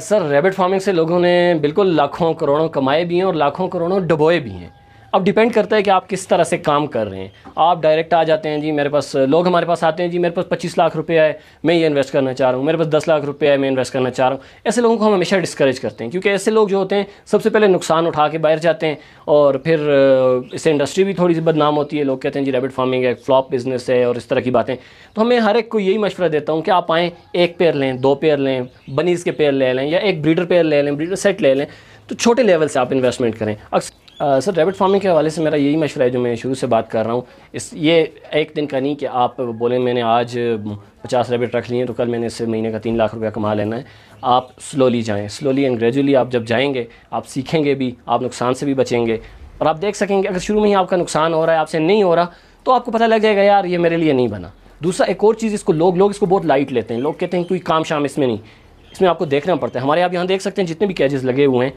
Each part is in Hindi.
सर रैबिट फार्मिंग से लोगों ने बिल्कुल लाखों करोड़ों कमाए भी हैं और लाखों करोड़ों डबोए भी हैं अब डिपेंड करता है कि आप किस तरह से काम कर रहे हैं आप डायरेक्ट आ जाते हैं जी मेरे पास लोग हमारे पास आते हैं जी मेरे पास पच्चीस लाख रुपया है मैं ये इन्वेस्ट करना चाह रहा हूँ मेरे पास दस लाख रुपया है मैं इन्वेस्ट करना चाह रहा हूँ ऐसे लोगों को हम हमेशा डिस्करेज करते हैं क्योंकि ऐसे लोग जो होते हैं सबसे पहले नुकसान उठा के बाहर जाते हैं और फिर इससे इंडस्ट्री भी थोड़ी सी बदनाम होती है लोग कहते हैं जी रेबिट फार्मिंग है फ्लॉप बिजनेस है और इस तरह की बातें तो हमें हर एक को यही मशवरा देता हूँ कि आप आएँ एक पेयर लें दो पेयर लें बनीज़ के पेयर ले लें या एक ब्रीडर पेयर ले लें ब्रीडर सेट ले लें तो छोटे लेवल से आप इन्वेस्टमेंट करें अक्सर सर रैबिट फार्मिंग के हवाले से मेरा यही मशवरा है जो मैं शुरू से बात कर रहा हूँ इस ये एक दिन का नहीं कि आप बोलें मैंने आज पचास रैबिट रख लिए तो कल मैंने इस महीने का तीन लाख रुपया कमा लेना है आप स्लोली जाएँ स्लोली एंड ग्रेजुअली आप जब जाएंगे आप सीखेंगे भी आप नुकसान से भी बचेंगे और आप देख सकेंगे अगर शुरू में ही आपका नुकसान हो रहा है आपसे नहीं हो रहा तो आपको पता लग जाएगा यार ये मेरे लिए नहीं बना दूसरा एक और चीज़ इसको लोग लोग इसको बहुत लाइट लेते हैं लोग कहते हैं कोई काम शाम इसमें नहीं इसमें आपको देखना पड़ता है हमारे आप यहाँ देख सकते हैं जितने भी कैजेस लगे हुए हैं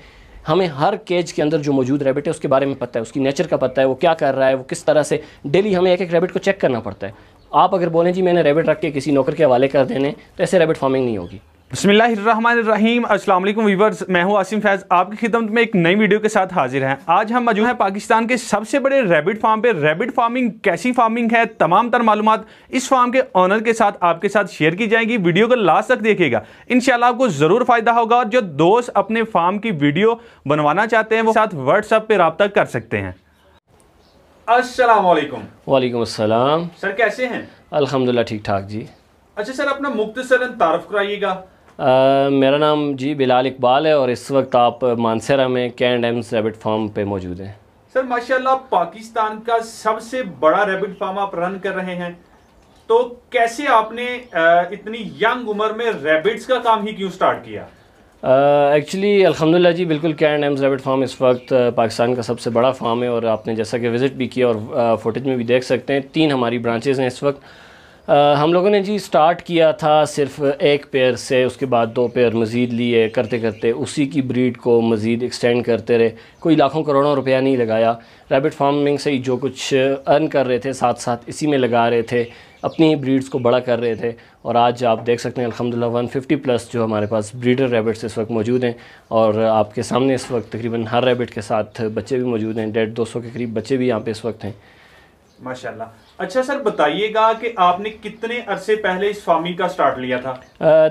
हमें हर केज के अंदर जो मौजूद रैबिट है उसके बारे में पता है उसकी नेचर का पता है वो क्या कर रहा है वो किस तरह से डेली हमें एक एक रैबिट को चेक करना पड़ता है आप अगर बोलें जी मैंने रैबिट रख के किसी नौकर के हवाले कर देने तो ऐसे रैबिट फार्मिंग नहीं होगी बसमीम अस्सलाम वालेकुम वीवर्स मैं हूं आसिम फैज़ आपकी खिदमत में एक नई वीडियो के साथ हाजिर हैं आज हम मौजूद हैं पाकिस्तान के सबसे बड़े रैबिट फार्म पे रैबिट फार्मिंग कैसी फार्मिंग है तमाम तर मालूम इस फार्म के ऑनर के साथ आपके साथ शेयर की जाएंगी वीडियो को लास्ट तक देखिएगा इन आपको ज़रूर फ़ायदा होगा और जो दोस्त अपने फार्म की वीडियो बनवाना चाहते हैं वो साथ व्हाट्सअप पर रबता कर सकते हैं असलकम वालेकुम सर कैसे हैं अलहमदिल्ला ठीक ठाक जी अच्छा सर अपना मुख्तसरन तारफ़ कराइएगा आ, मेरा नाम जी बिलाल इकबाल है और इस वक्त आप मानसरा में के एंड एम्स रेबिट फार्म पे मौजूद हैं सर माशाल्लाह पाकिस्तान का सबसे बड़ा रेबिट फार्म आप रन कर रहे हैं तो कैसे आपने इतनी यंग उम्र में रेबिट्स का काम ही क्यों स्टार्ट किया एक्चुअली uh, अलहमदिल्ला जी बिल्कुल कैंड एम्स रेबिट फार्म इस वक्त पाकिस्तान का सबसे बड़ा फार्म है और आपने जैसा कि विज़िट भी किया और फुटेज में भी देख सकते हैं तीन हमारी ब्रांचेज़ हैं इस वक्त आ, हम लोगों ने जी स्टार्ट किया था सिर्फ एक पेयर से उसके बाद दो पेयर मज़ीद लिए करते करते उसी की ब्रीड को मज़ीद एक्सटेंड करते रहे कोई लाखों करोड़ों रुपया नहीं लगाया रैबिट फार्मिंग से ही जो कुछ अर्न कर रहे थे साथ साथ इसी में लगा रहे थे अपनी ब्रीड्स को बड़ा कर रहे थे और आज आप देख सकते हैं अलहमदिल्ला फिफ्टी प्लस जो हमारे पास ब्रीडर रैबिट्स इस वक्त मौजूद हैं और आपके सामने इस वक्त तकरीबन हर रैबिट के साथ बच्चे भी मौजूद हैं डेढ़ दो सौ के करीब बच्चे भी यहाँ पे इस वक्त हैं माशाल्लाह अच्छा सर बताइएगा कि आपने कितने अरसे पहले इस फार्मिंग का स्टार्ट लिया था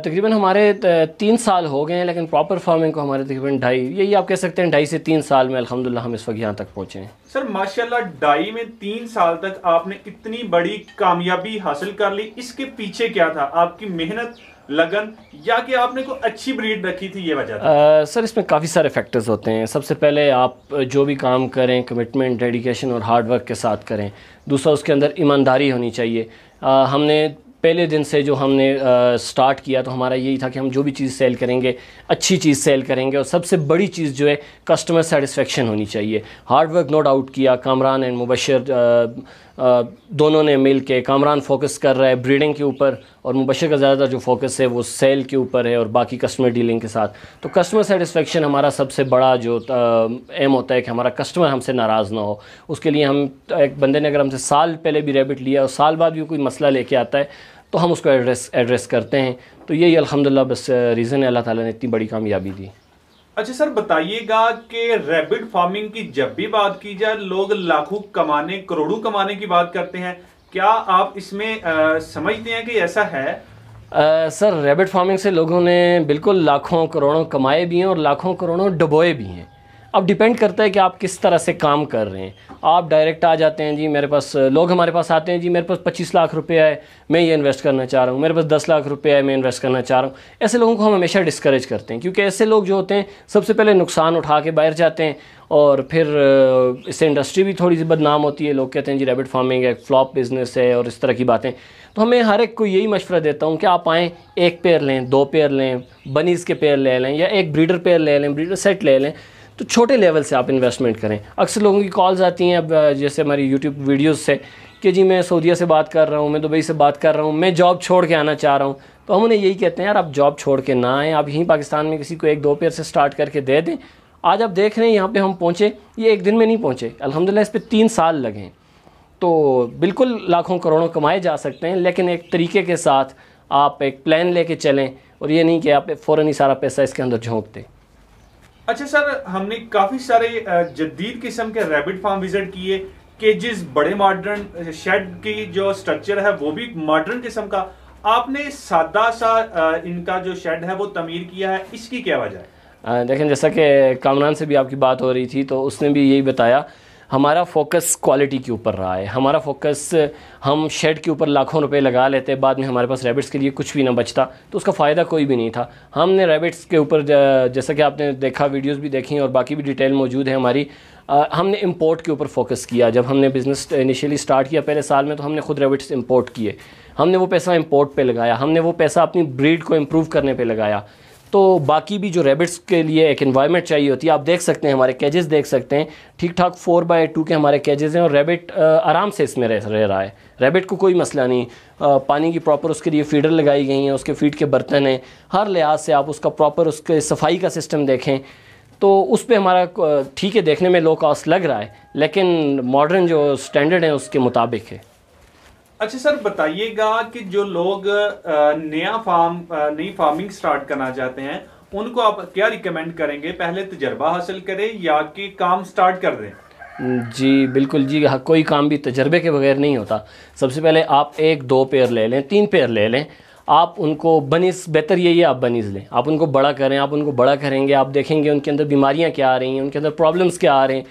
तकरीबन हमारे तीन साल हो गए हैं लेकिन प्रॉपर फार्मिंग को हमारे तकरीबन ढाई यही आप कह सकते हैं ढाई से तीन साल में अलहमदिल्ला हम इस वक्त यहाँ तक पहुँचे हैं सर माशाल्लाह ढाई में तीन साल तक आपने इतनी बड़ी कामयाबी हासिल कर ली इसके पीछे क्या था आपकी मेहनत लगन या कि आपने कोई अच्छी ब्रीड रखी थी ये वजह सर इसमें काफ़ी सारे फैक्टर्स होते हैं सबसे पहले आप जो भी काम करें कमिटमेंट डेडिकेशन और हार्ड वर्क के साथ करें दूसरा उसके अंदर ईमानदारी होनी चाहिए आ, हमने पहले दिन से जो हमने आ, स्टार्ट किया तो हमारा यही था कि हम जो भी चीज़ सेल करेंगे अच्छी चीज़ सेल करेंगे और सबसे बड़ी चीज़ जो है कस्टमर सेटिस्फेक्शन होनी चाहिए हार्ड वर्क नो डाउट किया कामरान एंड मुबशर दोनों ने मिल के कामरान फोकस कर रहा है ब्रीडिंग के ऊपर और मुबशर का ज़्यादातर जो फोकस है वो सेल के ऊपर है और बाकी कस्टमर डीलिंग के साथ तो कस्टमर सेटिस्फेक्शन हमारा सबसे बड़ा जो एम होता है कि हमारा कस्टमर हमसे नाराज़ ना हो उसके लिए हम एक बंदे ने अगर हमसे साल पहले भी रेबिट लिया और साल बाद भी कोई मसला लेके आता है तो हम उसको एड्रेस एड्रेस करते हैं तो यही अलहमदिल्ला बस रीज़न है अल्लाह ताली ने इतनी बड़ी कामयाबी दी अच्छा सर बताइएगा कि रैबिड फार्मिंग की जब भी बात की जाए लोग लाखों कमाने करोड़ों कमाने की बात करते हैं क्या आप इसमें आ, समझते हैं कि ऐसा है आ, सर रैबिट फार्मिंग से लोगों ने बिल्कुल लाखों करोड़ों कमाए भी हैं और लाखों करोड़ों डुबोए भी हैं अब डिपेंड करता है कि आप किस तरह से काम कर रहे हैं आप डायरेक्ट आ जाते हैं जी मेरे पास लोग हमारे पास आते हैं जी मेरे पास पच्चीस लाख रुपया है मैं ये इन्वेस्ट करना चाह रहा हूँ मेरे पास दस लाख रुपया है मैं इन्वेस्ट करना चाह रहा हूँ ऐसे लोगों को हम हमेशा डिस्करेज करते हैं क्योंकि ऐसे लोग जो होते हैं सबसे पहले नुकसान उठा के बाहर जाते हैं और फिर इससे इंडस्ट्री भी थोड़ी सी बदनाम होती है लोग कहते हैं जी रेबिट फार्मिंग है फ्लॉप बिज़नेस है और इस तरह की बातें तो हमें हर एक को यही मशवरा देता हूँ कि आप आएँ एक पेयर लें दो पेयर लें बनीज़ के पेयर ले लें या एक ब्रीडर पेयर ले लें ब्रीडर सेट ले लें तो छोटे लेवल से आप इन्वेस्टमेंट करें अक्सर लोगों की कॉल्स आती हैं अब जैसे हमारी यूट्यूब वीडियोज़ से कि जी मैं सऊदीया से बात कर रहा हूँ मैं दुबई से बात कर रहा हूँ मैं जॉब छोड़ के आना चाह रहा हूँ तो हम उन्हें यही कहते हैं यार आप जॉब छोड़ के ना आएँ आप यहीं पाकिस्तान में किसी को एक दो पेयर से स्टार्ट करके दे दें आज आप देख रहे हैं यहाँ पे हम पहुँचे ये एक दिन में नहीं पहुँचे अलहमदिल्ला इस पर तीन साल लगे तो बिल्कुल लाखों करोड़ों कमाए जा सकते हैं लेकिन एक तरीके के साथ आप एक प्लान लेके चलें और ये नहीं कि आप फ़ौरन ही सारा पैसा इसके अंदर झोंक दें अच्छा सर हमने काफ़ी सारे जदीद किस्म के रैबिट फार्म विजिट किए केजेस बड़े मॉडर्न शेड की जो स्ट्रक्चर है वो भी मॉडर्न किस्म का आपने सादा सा इनका जो शेड है वो तमीर किया है इसकी क्या वजह है देखें जैसा कि कामरान से भी आपकी बात हो रही थी तो उसने भी यही बताया हमारा फोकस क्वालिटी के ऊपर रहा है हमारा फोकस हम शेड के ऊपर लाखों रुपए लगा लेते बाद में हमारे पास रैबिट्स के लिए कुछ भी ना बचता तो उसका फ़ायदा कोई भी नहीं था हमने रैबिट्स के ऊपर जैसा कि आपने देखा वीडियोस भी देखी और बाकी भी डिटेल मौजूद है हमारी आ, हमने इम्पोर्ट के ऊपर फोकस किया जब हमने बिज़नेस इनिशियली स्टार्ट किया पहले साल में तो हमने खुद रेबिट्स इम्पोर्ट किए हमने वो पैसा इम्पोर्ट पर लगाया हमने वो पैसा अपनी ब्रीड को इम्प्रूव करने पर लगाया तो बाकी भी जो रेबिट्स के लिए एक इन्वायरमेंट चाहिए होती है आप देख सकते हैं हमारे कैजेस देख सकते हैं ठीक ठाक फोर बाई टू के हमारे कैजेस हैं और रेबिट आराम से इसमें रह रह रहा है रेबिट को कोई मसला नहीं आ, पानी की प्रॉपर उसके लिए फीडर लगाई गई हैं उसके फीड के बर्तन हैं हर लिहाज से आप उसका प्रॉपर उसके सफाई का सिस्टम देखें तो उस पर हमारा ठीक है देखने में लो कॉस्ट लग रहा है लेकिन मॉडर्न जो स्टैंडर्ड है उसके मुताबिक है अच्छा सर बताइएगा कि जो लोग नया फार्म नई फार्मिंग स्टार्ट करना चाहते हैं उनको आप क्या रिकमेंड करेंगे पहले तजर्बा हासिल करें या कि काम स्टार्ट कर दें जी बिल्कुल जी हाँ, कोई काम भी तजर्बे के बगैर नहीं होता सबसे पहले आप एक दो पेयर ले लें तीन पेयर ले लें आप उनको बनीस बेहतर यही है आप बनीस लें आप उनको बड़ा करें आप उनको बड़ा करेंगे आप देखेंगे उनके अंदर बीमारियाँ क्या आ रही हैं उनके अंदर प्रॉब्लम्स क्या आ रहे हैं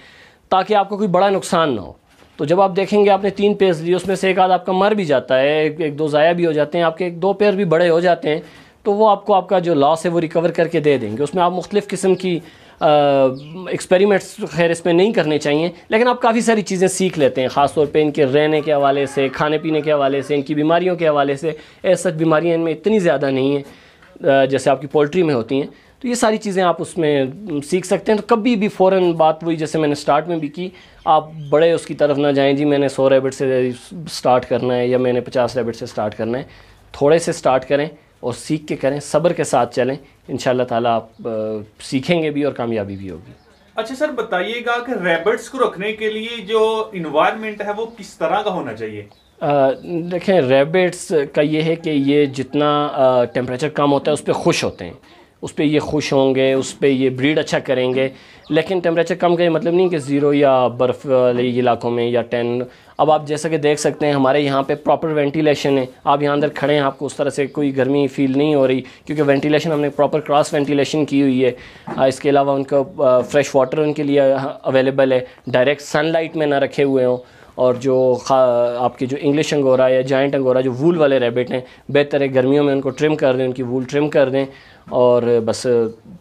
ताकि आपको कोई बड़ा नुकसान ना हो तो जब आप देखेंगे आपने तीन पेज लिए उसमें से एक आध आपका मर भी जाता है एक, एक दो ज़ाया भी हो जाते हैं आपके एक दो पेयर भी बड़े हो जाते हैं तो वो आपको आपका जो लॉस है वो रिकवर करके दे देंगे उसमें आप मुख्तलिफ़ किस्म की एक्सपेरिमेंट्स तो खैर इसमें नहीं करने चाहिए लेकिन आप काफ़ी सारी चीज़ें सीख लेते हैं ख़ासतौर पर इनके रहने के हवाले से खाने पीने के हवाले से इनकी बीमारियों के हवाले से ऐसा बीमारियाँ इनमें इतनी ज़्यादा नहीं हैं जैसे आपकी पोल्ट्री में होती हैं तो ये सारी चीज़ें आप उसमें सीख सकते हैं तो कभी भी फ़ौर बात वही जैसे मैंने स्टार्ट में भी की आप बड़े उसकी तरफ ना जाएं जी मैंने सौ रेबिट से स्टार्ट करना है या मैंने पचास रेबिट से स्टार्ट करना है थोड़े से स्टार्ट करें और सीख के करें सब्र के साथ चलें इन ताला आप सीखेंगे भी और कामयाबी भी होगी अच्छा सर बताइएगा कि रेबिट्स को रखने के लिए जो इन्वायरमेंट है वो किस तरह का होना चाहिए आ, देखें रेबिट्स का ये है कि ये जितना टेम्परेचर कम होता है उस पर खुश होते हैं उस पर ये खुश होंगे उस पर ये ब्रीड अच्छा करेंगे लेकिन टेम्परेचर कम का मतलब नहीं कि ज़ीरो या बर्फ़ वाले इलाकों में या टेन अब आप जैसा कि देख सकते हैं हमारे यहाँ पे प्रॉपर वेंटिलेशन है आप यहाँ अंदर खड़े हैं आपको उस तरह से कोई गर्मी फील नहीं हो रही क्योंकि वेंटिलेशन हमने प्रॉपर क्रॉस वेंटिलेशन की हुई है इसके अलावा उनका फ्रेश वाटर उनके लिए अवेलेबल है डायरेक्ट सनलाइट में ना रखे हुए हों और जो आपके जो इंग्लिश अंगोरा या जॉइंट अंगोरा जो वूल वाले रेबिट हैं बेहतर है गर्मियों में उनको ट्रिम कर दें उनकी वूल ट्रिम कर दें और बस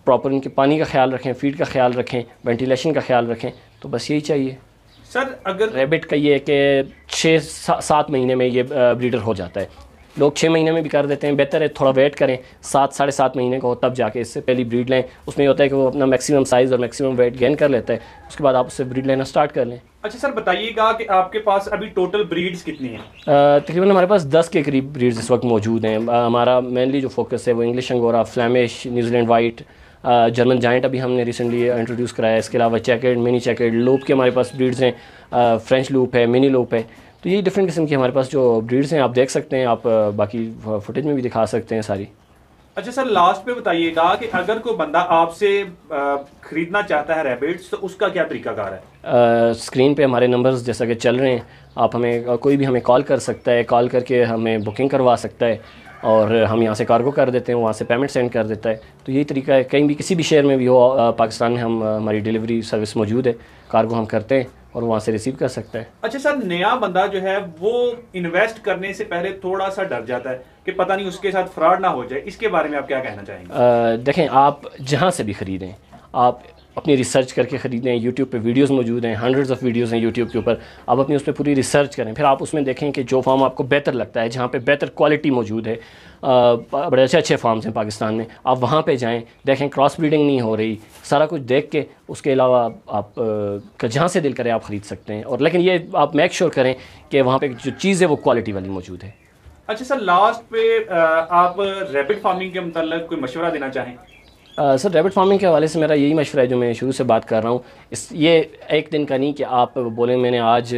प्रॉपर उनके पानी का ख्याल रखें फीड का ख्याल रखें वेंटिलेशन का ख्याल रखें तो बस यही चाहिए सर अगर रेबिट का ये कि छः सात महीने में ये ब्रीडर हो जाता है लोग छः महीने में भी कर देते हैं बेहतर है थोड़ा वेट करें सात साढ़े सात महीने का हो तब जाके इससे पहली ब्रीड लें उसमें होता है कि वो अपना मैक्सिमम साइज़ और मैक्सिमम वेट गेन कर लेता है उसके बाद आप उससे ब्रीड लेना स्टार्ट कर लें अच्छा सर बताइएगा कि आपके पास अभी टोटल ब्रीड्स कितनी हैं तकरीबन हमारे पास दस के करीब ब्रीड्स इस वक्त मौजूद हैं हमारा मेनली जो फोकस है वो English Angora Flemish New Zealand white German giant अभी हमने रिसेंटली इंट्रोड्यूस कराया इसके अलावा चैकेट मिनी चैकेट लूप के हमारे पास ब्रीड्स हैं फ्रेंच लूप है मिनी लूप है तो ये डिफरेंट किस्म की हमारे पास जो ब्रीड्स हैं आप देख सकते हैं आप बाकी फुटेज में भी दिखा सकते हैं सारी अच्छा सर लास्ट में बताइएगा कि अगर कोई बंदा आपसे ख़रीदना चाहता है रेबिट्स तो उसका क्या तरीका कार है आ, स्क्रीन पे हमारे नंबर्स जैसा कि चल रहे हैं आप हमें कोई भी हमें कॉल कर सकता है कॉल करके हमें बुकिंग करवा सकता है और हम यहाँ से कार्गो कर देते हैं वहाँ से पेमेंट सेंड कर देता है तो यही तरीका है कहीं भी किसी भी शहर में भी हो पाकिस्तान में हम हमारी डिलीवरी सर्विस मौजूद है कार्गो हम करते हैं और वहाँ से रिसीव कर सकता है अच्छा सर नया बंदा जो है वो इन्वेस्ट करने से पहले थोड़ा सा डर जाता है कि पता नहीं उसके साथ फ्रॉड ना हो जाए इसके बारे में आप क्या कहना चाहेंगे आ, देखें आप जहाँ से भी खरीदें आप अपनी रिसर्च करके ख़रीदें यूट्यूब पे वीडियोस मौजूद हैं हंड्रेड्स ऑफ़ वीडियोस हैं यूट्यूब के ऊपर आप अपनी उस पर पूरी रिसर्च करें फिर आप उसमें देखें कि जो फार्म आपको बेहतर लगता है जहाँ पे बेहतर क्वालिटी मौजूद है आ, बड़े अच्छे अच्छे फार्म्स हैं पाकिस्तान में आप वहाँ पर जाएँ देखें क्रॉस ब्रीडिंग नहीं हो रही सारा कुछ देख के उसके अलावा आप जहाँ से दिल करें आप ख़रीद सकते हैं और लेकिन ये आप मेक श्योर करें कि वहाँ पर जो चीज़ है वो क्वालिटी वाली मौजूद है अच्छा सर लास्ट पे आप रैपिड फार्मिंग के मतलब कोई मशवरा देना चाहें सर रैबिट फार्मिंग के हवाले से मेरा यही मशवरा है जो मैं शुरू से बात कर रहा हूँ इस ये एक दिन का नहीं कि आप बोलें मैंने आज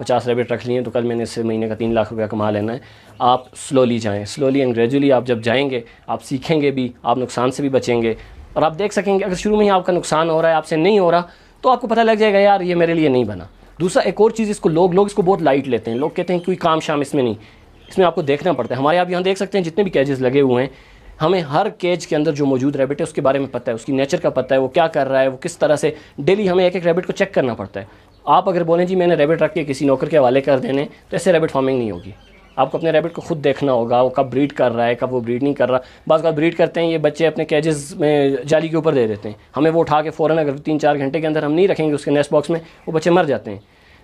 पचास रैबिट रख लिए हैं तो कल मैंने इससे महीने का तीन लाख रुपया कमा लेना है आप स्लोली जाएँ स्लोली एंड ग्रेजुअली आप जब जाएँगे आप सीखेंगे भी आप नुकसान से भी बचेंगे और आप देख सकेंगे अगर शुरू में ही आपका नुकसान हो रहा है आपसे नहीं हो रहा तो आपको पता लग जाएगा यार ये मेरे लिए नहीं बना दूसरा एक और चीज़ इसको लोग लोग इसको बहुत लाइट लेते हैं लोग कहते हैं कोई काम शाम इसमें नहीं इसमें आपको देखना पड़ता है हमारे आप यहाँ देख सकते हैं जितने भी कैजेस लगे हुए हैं हमें हर केज के अंदर जो मौजूद रैबिट है उसके बारे में पता है उसकी नेचर का पता है वो क्या कर रहा है वो किस तरह से डेली हमें एक एक रैबिट को चेक करना पड़ता है आप अगर बोलें जी मैंने रैबिट रख के किसी नौकर के हवाले कर देने तो ऐसे रैबिट फार्मिंग नहीं होगी आपको अपने रैबिट को खुद देखना होगा वो कब ब्रीड कर रहा है कब वो ब्रीड नहीं कर रहा बाद का ब्रीड करते हैं ये बच्चे अपने कैजेस में जाली के ऊपर दे देते हैं हमें वो उठा के फ़ौरन अगर तीन चार घंटे के अंदर हम नहीं रखेंगे उसके नेस्ट बॉक्स में वो बच्चे मर जाते हैं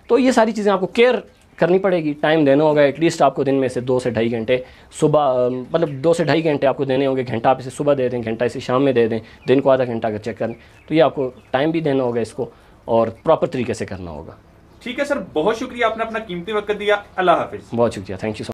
तो ये सारी चीज़ें आपको केयर करनी पड़ेगी टाइम देना होगा एटलीस्ट आपको दिन में से दो से ढाई घंटे सुबह मतलब दो से ढाई घंटे आपको देने होंगे घंटा आप इसे सुबह दे दें घंटा इसे शाम में दे दें दिन को आधा घंटा अगर चेक करें तो ये आपको टाइम भी देना होगा इसको और प्रॉपर तरीके से करना होगा ठीक है सर बहुत शुक्रिया आपने अपना कीमती वक्त दिया अल्लाह हाफिज़ बहुत शुक्रिया थैंक यू